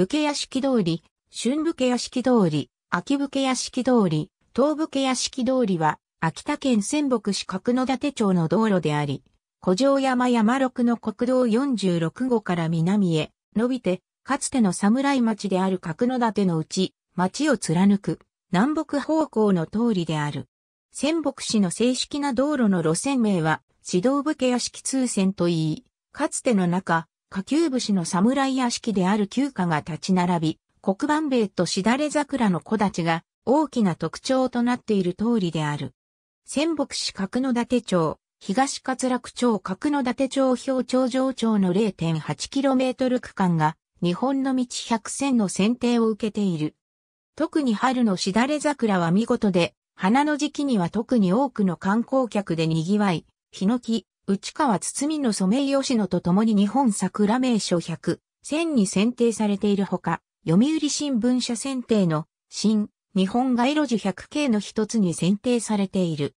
武家屋敷通り、春武家屋敷通り、秋武家屋敷通り、東武家屋敷通りは、秋田県仙北市角館町の道路であり、古城山山六の国道46号から南へ伸びて、かつての侍町である角館のうち、町を貫く南北方向の通りである。仙北市の正式な道路の路線名は、指導武家屋敷通線といい、かつての中、下級士の侍屋敷である旧家が立ち並び、黒板塀としだれ桜の木立が大きな特徴となっている通りである。仙北市角立町、東葛落町角立町表頂上町の 0.8km 区間が日本の道100選の選定を受けている。特に春のしだれ桜は見事で、花の時期には特に多くの観光客で賑わい、ヒノキ、内川堤の染吉野と共に日本桜名所100、1000に選定されているほか、読売新聞社選定の新日本街路樹100系の一つに選定されている。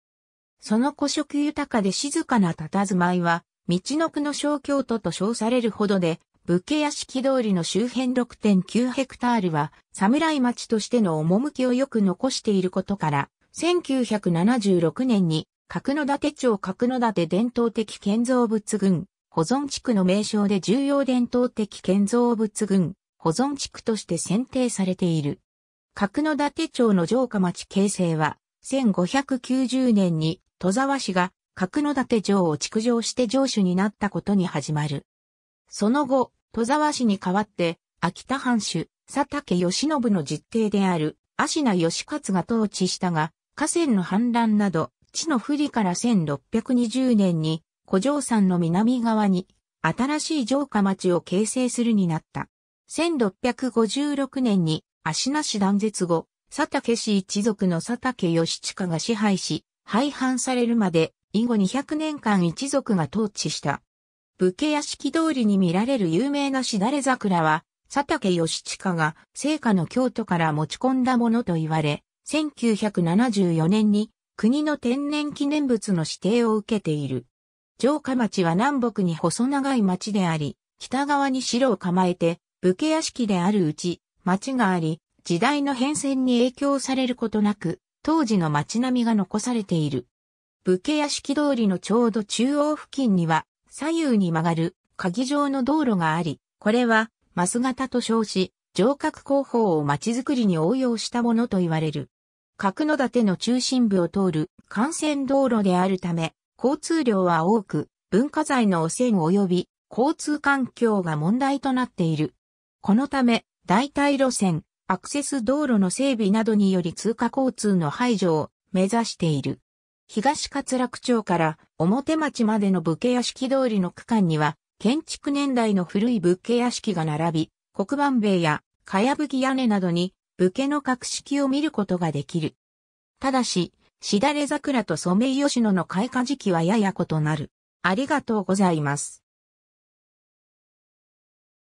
その古色豊かで静かな佇まいは、道の区の小京都と称されるほどで、武家屋敷通りの周辺6.9ヘクタールは、侍町としての趣をよく残していることから、1976年に角館町角館伝統的建造物群、保存地区の名称で重要伝統的建造物群、保存地区として選定されている。角館町の城下町形成は、1590年に戸沢市が角館城を築城して城主になったことに始まる。その後、戸沢市に代わって、秋田藩主、佐竹義信の実弟である、芦名義勝が統治したが、河川の氾濫など、地の不利から1620年に、古城山の南側に、新しい城下町を形成するになった。1656年に、足なし断絶後、佐竹氏一族の佐竹義親が支配し、廃藩されるまで、以後200年間一族が統治した。武家屋敷通りに見られる有名なしだれ桜は、佐竹義親が聖火の京都から持ち込んだものと言われ、1974年に国の天然記念物の指定を受けている。城下町は南北に細長い町であり、北側に城を構えて、武家屋敷であるうち、町があり、時代の変遷に影響されることなく、当時の町並みが残されている。武家屋敷通りのちょうど中央付近には、左右に曲がる、鍵状の道路があり、これは、マス型と称し、城郭工法を町づくりに応用したものと言われる。角館の中心部を通る幹線道路であるため、交通量は多く、文化財の汚染及び交通環境が問題となっている。このため、代替路線、アクセス道路の整備などにより通過交通の排除を目指している。東葛楽町から表町までの武家屋敷通りの区間には、建築年代の古い武家屋敷が並び、黒板塀や、かやぶき屋根などに武家の格式を見ることができる。ただし、しだれ桜とソメイヨシノの開花時期はやや異なる。ありがとうございます。